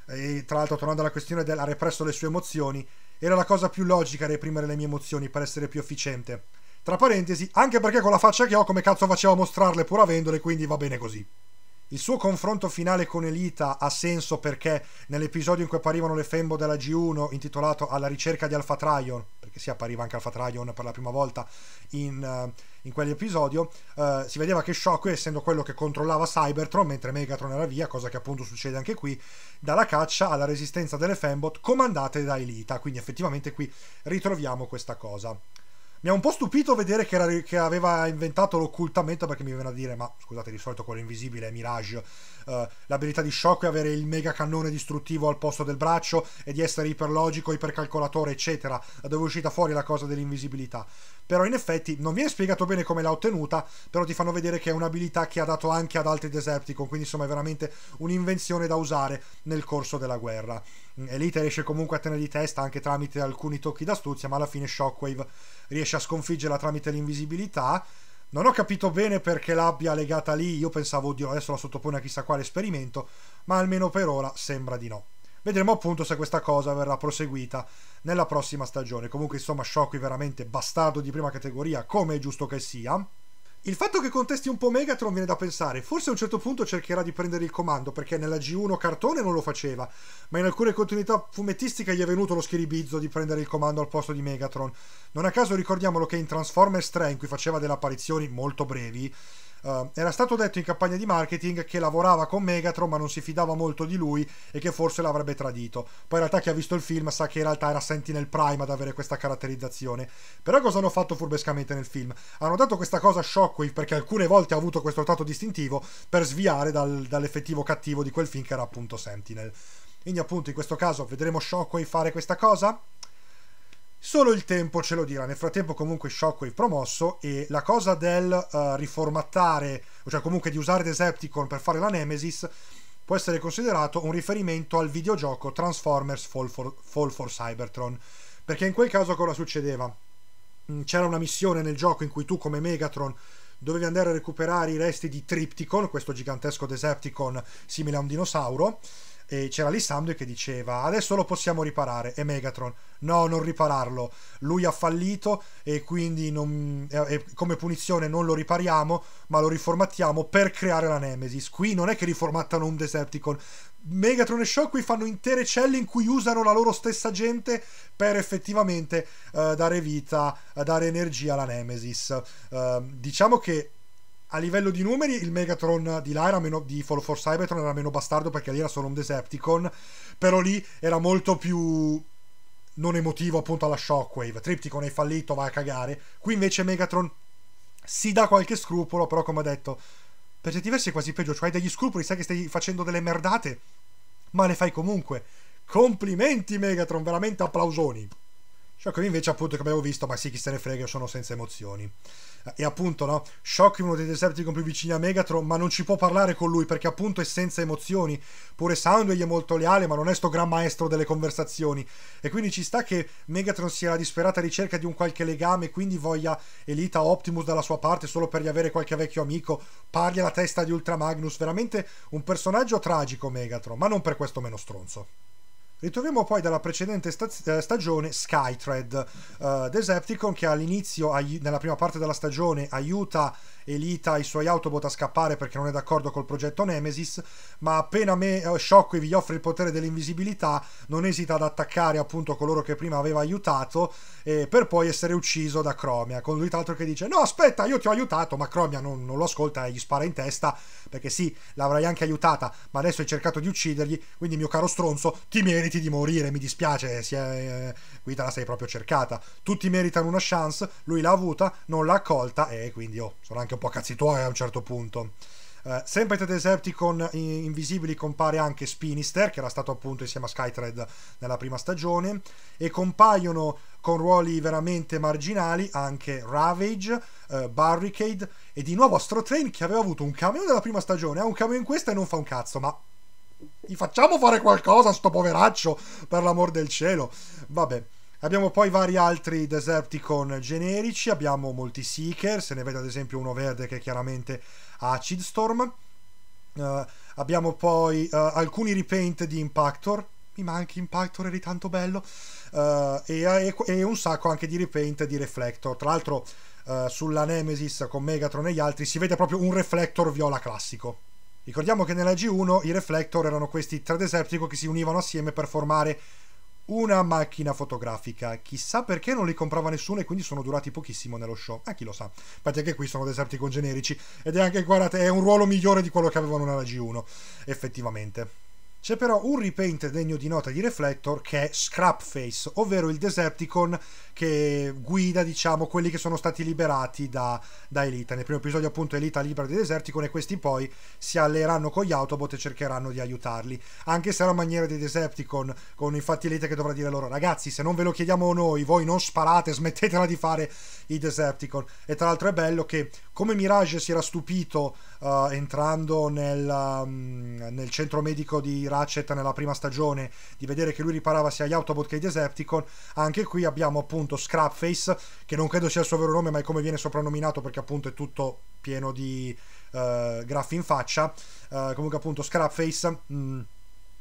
E tra l'altro, tornando alla questione del ha represso le sue emozioni, era la cosa più logica reprimere le mie emozioni per essere più efficiente tra parentesi, anche perché con la faccia che ho come cazzo facevo a mostrarle pur avendole, quindi va bene così. Il suo confronto finale con Elita ha senso perché nell'episodio in cui apparivano le fembo della G1 intitolato Alla ricerca di Alpha Trion, perché si appariva anche Alpha Trion per la prima volta in, eh, in quell'episodio, eh, si vedeva che Shock, essendo quello che controllava Cybertron mentre Megatron era via, cosa che appunto succede anche qui, dalla caccia alla resistenza delle fembot comandate da Elita, quindi effettivamente qui ritroviamo questa cosa mi ha un po' stupito vedere che, era, che aveva inventato l'occultamento perché mi viene a dire ma scusate di solito quello invisibile è Mirage eh, l'abilità di Shock e avere il mega cannone distruttivo al posto del braccio e di essere iperlogico, ipercalcolatore, eccetera, dove è uscita fuori la cosa dell'invisibilità. Però in effetti non viene spiegato bene come l'ha ottenuta, però ti fanno vedere che è un'abilità che ha dato anche ad altri Deserticon, quindi insomma è veramente un'invenzione da usare nel corso della guerra. Mm, e lì te riesce comunque a tenere di testa anche tramite alcuni tocchi d'astuzia, ma alla fine Shockwave riesce a sconfiggerla tramite l'invisibilità non ho capito bene perché l'abbia legata lì, io pensavo, oddio, adesso la sottopone a chissà quale esperimento, ma almeno per ora sembra di no. Vedremo appunto se questa cosa verrà proseguita nella prossima stagione. Comunque, insomma, Shockey veramente bastardo di prima categoria, come è giusto che sia. Il fatto che contesti un po' Megatron viene da pensare, forse a un certo punto cercherà di prendere il comando, perché nella G1 cartone non lo faceva, ma in alcune continuità fumettistiche gli è venuto lo schiribizzo di prendere il comando al posto di Megatron. Non a caso ricordiamolo che in Transformers 3, in cui faceva delle apparizioni molto brevi, Uh, era stato detto in campagna di marketing che lavorava con Megatron ma non si fidava molto di lui e che forse l'avrebbe tradito. Poi in realtà chi ha visto il film sa che in realtà era Sentinel Prime ad avere questa caratterizzazione. Però cosa hanno fatto furbescamente nel film? Hanno dato questa cosa a Shockwave perché alcune volte ha avuto questo tratto distintivo per sviare dal, dall'effettivo cattivo di quel film che era appunto Sentinel. Quindi appunto in questo caso vedremo Shockwave fare questa cosa? Solo il tempo ce lo dirà, nel frattempo comunque Shockwave promosso e la cosa del uh, riformattare, cioè comunque di usare Decepticon per fare la Nemesis, può essere considerato un riferimento al videogioco Transformers Fall for, Fall for Cybertron, perché in quel caso cosa succedeva? Mm, c'era una missione nel gioco in cui tu come Megatron dovevi andare a recuperare i resti di Tripticon, questo gigantesco Decepticon simile a un dinosauro, e c'era Lissandro che diceva adesso lo possiamo riparare e Megatron no non ripararlo lui ha fallito e quindi non, e come punizione non lo ripariamo ma lo riformattiamo per creare la Nemesis qui non è che riformattano un Decepticon Megatron e Shock qui fanno intere celle in cui usano la loro stessa gente per effettivamente eh, dare vita, dare energia alla Nemesis. Eh, diciamo che a livello di numeri il Megatron di là era meno di Fall for Cybertron era meno bastardo perché lì era solo un Decepticon però lì era molto più non emotivo appunto alla Shockwave Tripticon è fallito va a cagare qui invece Megatron si dà qualche scrupolo però come ho detto per certi versi è quasi peggio cioè hai degli scrupoli sai che stai facendo delle merdate ma le fai comunque complimenti Megatron veramente applausoni Shockwave cioè, invece appunto che abbiamo visto ma sì chi se ne frega sono senza emozioni e appunto no, Shock uno dei deserti con più vicini a Megatron ma non ci può parlare con lui perché appunto è senza emozioni pure Soundway è molto leale ma non è sto gran maestro delle conversazioni e quindi ci sta che Megatron sia alla disperata ricerca di un qualche legame quindi voglia Elita Optimus dalla sua parte solo per riavere qualche vecchio amico parli alla testa di Ultra Magnus veramente un personaggio tragico Megatron ma non per questo meno stronzo Ritroviamo poi dalla precedente eh, stagione Skythread, uh, eh, Decepticon che all'inizio, nella prima parte della stagione, aiuta Elita i suoi Autobot a scappare perché non è d'accordo col progetto Nemesis, ma appena me, eh, Shockwave gli offre il potere dell'invisibilità, non esita ad attaccare appunto coloro che prima aveva aiutato, eh, per poi essere ucciso da Cromia, con lui tra l'altro che dice no aspetta io ti ho aiutato, ma Cromia non, non lo ascolta e gli spara in testa, perché sì, l'avrai anche aiutata, ma adesso hai cercato di uccidergli, quindi mio caro stronzo, ti meriti di morire, mi dispiace, si è, eh, qui te la sei proprio cercata. Tutti meritano una chance, lui l'ha avuta, non l'ha accolta e quindi oh, sono anche un po' cazzi tuoi a un certo punto. Eh, sempre tra i Decepticon invisibili compare anche Spinister, che era stato appunto insieme a Skytred nella prima stagione, e compaiono con ruoli veramente marginali anche Ravage, eh, Barricade e di nuovo Astrotrain che aveva avuto un cameo nella prima stagione, ha eh, un cameo in questa e non fa un cazzo, ma gli facciamo fare qualcosa a sto poveraccio, per l'amor del cielo. Vabbè. Abbiamo poi vari altri Deserticon generici, abbiamo molti Seeker, se ne vede ad esempio uno verde che è chiaramente Acid Storm. Uh, abbiamo poi uh, alcuni repaint di Impactor, mi manchi Impactor, eri tanto bello, uh, e, e, un sacco anche di repaint di Reflector. Tra l'altro sulla Nemesis con Megatron e gli altri si vede proprio un Reflector viola classico. Ricordiamo che nella G1 i reflector erano questi tre Desertico che si univano assieme per formare una macchina fotografica. Chissà perché non li comprava nessuno e quindi sono durati pochissimo nello show. Ah, chi lo sa. Infatti anche qui sono desertico generici ed è anche, guardate, è un ruolo migliore di quello che avevano nella G1, effettivamente. C'è però un repaint degno di nota di Reflector che è Scrapface, ovvero il Decepticon che guida, diciamo, quelli che sono stati liberati da, da Elita. Nel primo episodio, appunto, Elita libera dei Decepticon e questi poi si alleeranno con gli Autobot e cercheranno di aiutarli. Anche se alla maniera dei Decepticon, con infatti Elita che dovrà dire loro, ragazzi, se non ve lo chiediamo noi, voi non sparate, smettetela di fare i Decepticon. E tra l'altro è bello che, come Mirage si era stupito uh, entrando nel, um, nel centro medico di Ratchet nella prima stagione, di vedere che lui riparava sia gli Autobot che i Decepticon, anche qui abbiamo appunto Scrapface, che non credo sia il suo vero nome, ma è come viene soprannominato perché appunto è tutto pieno di uh, graffi in faccia. Uh, comunque appunto Scrapface mh, mm,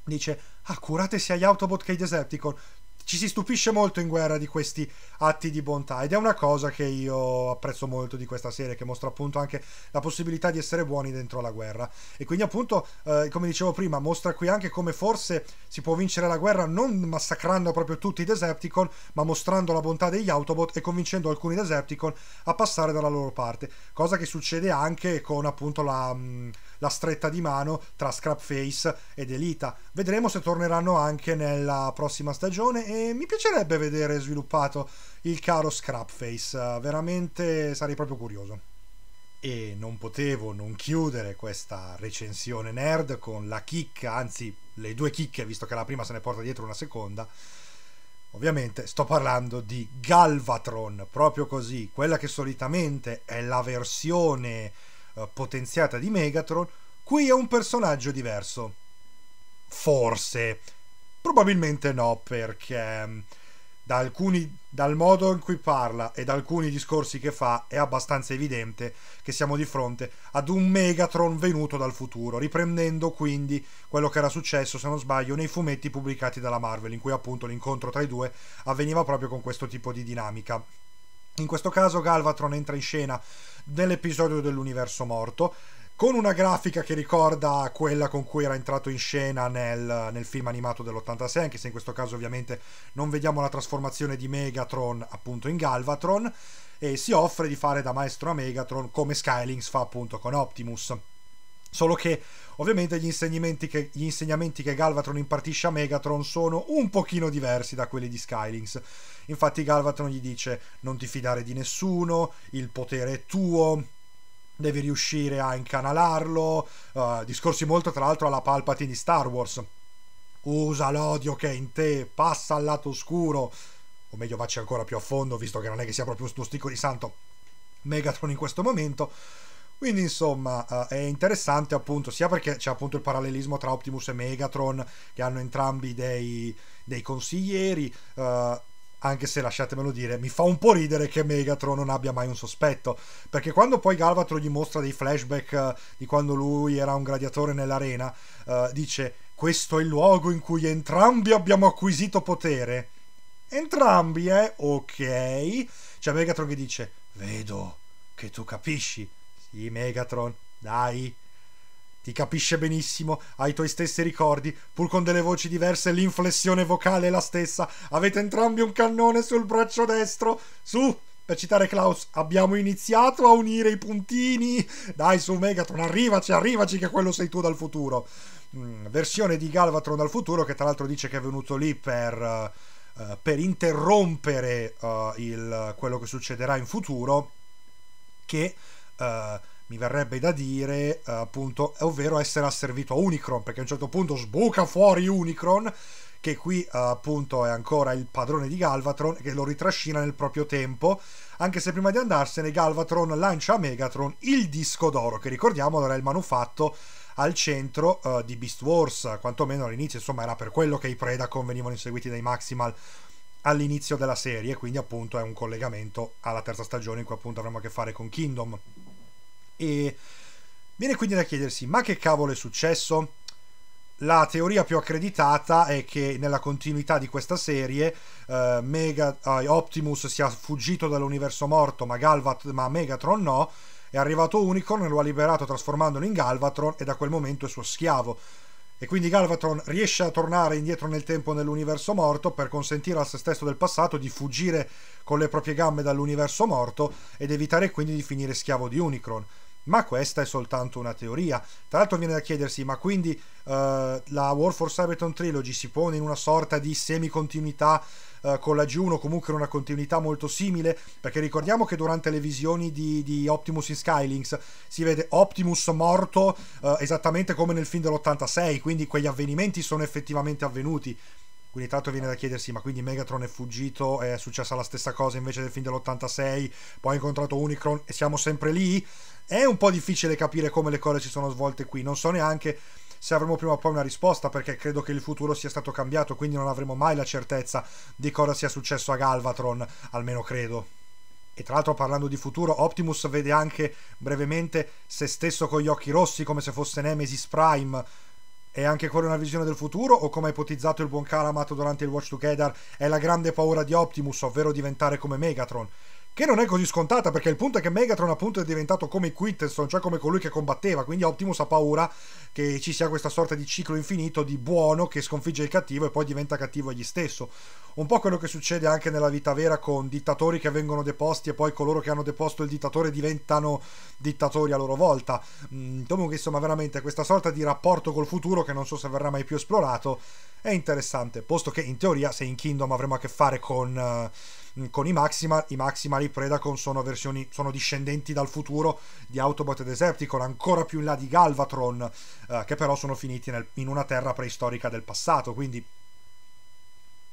dice, ah curate sia gli Autobot che i Decepticon, ci si stupisce molto in guerra di questi atti di bontà ed è una cosa che io apprezzo molto di questa serie che mostra appunto anche la possibilità di essere buoni dentro la guerra e quindi appunto eh, come dicevo prima mostra qui anche come forse si può vincere la guerra non massacrando proprio tutti i Decepticon ma mostrando la bontà degli Autobot e convincendo alcuni Decepticon a passare dalla loro parte cosa che succede anche con appunto la... Mh, mm, la stretta di mano tra Scrapface ed Elita. Vedremo se torneranno anche nella prossima stagione e mi piacerebbe vedere sviluppato il caro Scrapface, veramente sarei proprio curioso. E non potevo non chiudere questa recensione nerd con la chicca, anzi le due chicche, visto che la prima se ne porta dietro una seconda. Ovviamente sto parlando di Galvatron, proprio così, quella che solitamente è la versione eh, potenziata di Megatron, qui è un personaggio diverso. Forse. Probabilmente no, perché mm, da alcuni, dal modo in cui parla e da alcuni discorsi che fa è abbastanza evidente che siamo di fronte ad un Megatron venuto dal futuro, riprendendo quindi quello che era successo, se non sbaglio, nei fumetti pubblicati dalla Marvel, in cui appunto l'incontro tra i due avveniva proprio con questo tipo di dinamica. In questo caso Galvatron entra in scena nell'episodio dell'universo morto con una grafica che ricorda quella con cui era entrato in scena nel, nel, film animato dell'86, anche se in questo caso ovviamente non vediamo la trasformazione di Megatron appunto in Galvatron, e si offre di fare da maestro a Megatron come Skylinks fa appunto con Optimus. Solo che ovviamente gli insegnamenti che, gli insegnamenti che Galvatron impartisce a Megatron sono un pochino diversi da quelli di Skylinks Infatti Galvatron gli dice non ti fidare di nessuno, il potere è tuo, devi riuscire a incanalarlo, uh, discorsi molto tra l'altro alla Palpatine di Star Wars. Usa l'odio che è in te, passa al lato oscuro, o meglio vacci ancora più a fondo, visto che non è che sia proprio uno sticco di santo Megatron in questo momento. Quindi insomma eh, è interessante appunto sia perché c'è appunto il parallelismo tra Optimus e Megatron che hanno entrambi dei, dei consiglieri, uh, anche se lasciatemelo dire, mi fa un po' ridere che Megatron non abbia mai un sospetto, perché quando poi Galvatron gli mostra dei flashback uh, di quando lui era un gladiatore nell'arena, uh, dice questo è il luogo in cui entrambi abbiamo acquisito potere. Entrambi, eh? Ok. C'è cioè, Megatron che dice, vedo che tu capisci. Sì, Megatron, dai, ti capisce benissimo, ha i tuoi stessi ricordi, pur con delle voci diverse l'inflessione vocale è la stessa, avete entrambi un cannone sul braccio destro, su! Per citare Klaus, abbiamo iniziato a unire i puntini. Dai su Megatron, arrivaci, arrivaci che quello sei tu dal futuro. Mm, versione di Galvatron dal futuro che tra l'altro dice che è venuto lì per, uh, per interrompere uh, il, quello che succederà in futuro. Che... Uh, mi verrebbe da dire, eh, appunto, ovvero essere asservito a Unicron, perché a un certo punto sbuca fuori Unicron, che qui eh, appunto è ancora il padrone di Galvatron, che lo ritrascina nel proprio tempo, anche se prima di andarsene Galvatron lancia a Megatron il disco d'oro, che ricordiamo era il manufatto al centro uh, di Beast Wars, quantomeno all'inizio, insomma era per quello che i Predacon venivano inseguiti dai Maximal all'inizio della serie, quindi appunto è un collegamento alla terza stagione in cui appunto avremo a che fare con Kingdom e viene quindi da chiedersi ma che cavolo è successo? La teoria più accreditata è che nella continuità di questa serie eh, Mega, eh, Optimus sia fuggito dall'universo morto ma, Galvat- ma Megatron no, è arrivato Unicorn, e lo ha liberato trasformandolo in Galvatron e da quel momento è suo schiavo e quindi Galvatron riesce a tornare indietro nel tempo nell'universo morto per consentire al se stesso del passato di fuggire con le proprie gambe dall'universo morto ed evitare quindi di finire schiavo di Unicron. Ma questa è soltanto una teoria. Tra l'altro viene da chiedersi, ma quindi uh, la War for Cybertron Trilogy si pone in una sorta di semi-continuità uh, con la G1, comunque in una continuità molto simile? Perché ricordiamo che durante le visioni di, di Optimus in Skylinks si vede Optimus morto uh, esattamente come nel film dell'86, quindi quegli avvenimenti sono effettivamente avvenuti. Quindi tanto viene da chiedersi, ma quindi Megatron è fuggito, è successa la stessa cosa invece del film dell'86, poi ha incontrato Unicron e siamo sempre lì? È un po' difficile capire come le cose si sono svolte qui, non so neanche se avremo prima o poi una risposta, perché credo che il futuro sia stato cambiato, quindi non avremo mai la certezza di cosa sia successo a Galvatron, almeno credo. E tra l'altro parlando di futuro, Optimus vede anche brevemente se stesso con gli occhi rossi come se fosse Nemesis Prime, è anche ancora una visione del futuro o come ha ipotizzato il buon Calamat durante il Watch Together è la grande paura di Optimus, ovvero diventare come Megatron? che non è così scontata perché il punto è che Megatron appunto è diventato come i Quintesson, cioè come colui che combatteva, quindi Optimus ha paura che ci sia questa sorta di ciclo infinito di buono che sconfigge il cattivo e poi diventa cattivo egli stesso. Un po' quello che succede anche nella vita vera con dittatori che vengono deposti e poi coloro che hanno deposto il dittatore diventano dittatori a loro volta. Mm, comunque insomma veramente questa sorta di rapporto col futuro che non so se verrà mai più esplorato è interessante, posto che in teoria se in Kingdom avremo a che fare con... Uh, Mm, con i Maximal, i Maximal e i Predacon sono, versioni, sono discendenti dal futuro di Autobot e Deserticon, ancora più in là di Galvatron, eh, che però sono finiti nel, in una terra preistorica del passato, quindi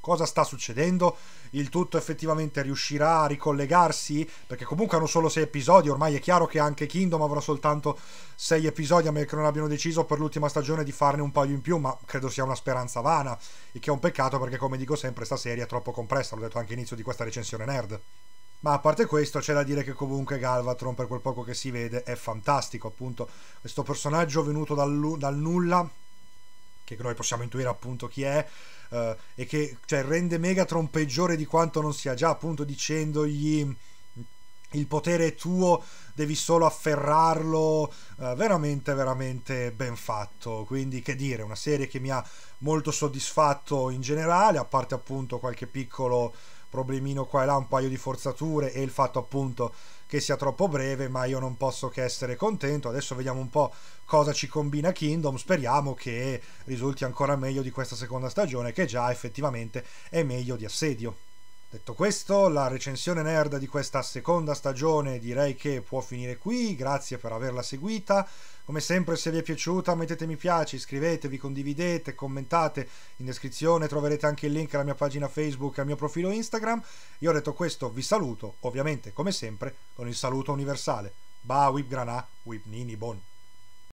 cosa sta succedendo, il tutto effettivamente riuscirà a ricollegarsi, perché comunque hanno solo sei episodi, ormai è chiaro che anche Kingdom avrà soltanto sei episodi, a meno che non abbiano deciso per l'ultima stagione di farne un paio in più, ma credo sia una speranza vana, e che è un peccato perché come dico sempre, sta serie è troppo compressa, l'ho detto anche all'inizio di questa recensione nerd. Ma a parte questo c'è da dire che comunque Galvatron per quel poco che si vede è fantastico, appunto questo personaggio venuto dal, dal nulla che noi possiamo intuire appunto chi è, eh, e che cioè, rende Megatron peggiore di quanto non sia già, appunto dicendogli il potere è tuo, devi solo afferrarlo, eh, veramente veramente ben fatto, quindi che dire, una serie che mi ha molto soddisfatto in generale, a parte appunto qualche piccolo problemino qua e là, un paio di forzature e il fatto appunto che sia troppo breve, ma io non posso che essere contento. Adesso vediamo un po' cosa ci combina Kingdom, speriamo che risulti ancora meglio di questa seconda stagione, che già effettivamente è meglio di Assedio. Detto questo, la recensione nerd di questa seconda stagione direi che può finire qui, grazie per averla seguita. Come sempre se vi è piaciuta mettete mi piace, iscrivetevi, condividete, commentate, in descrizione troverete anche il link alla mia pagina Facebook e al mio profilo Instagram. Io ho detto questo, vi saluto, ovviamente come sempre, con il saluto universale. Ba, whip granà, whip nini, bon.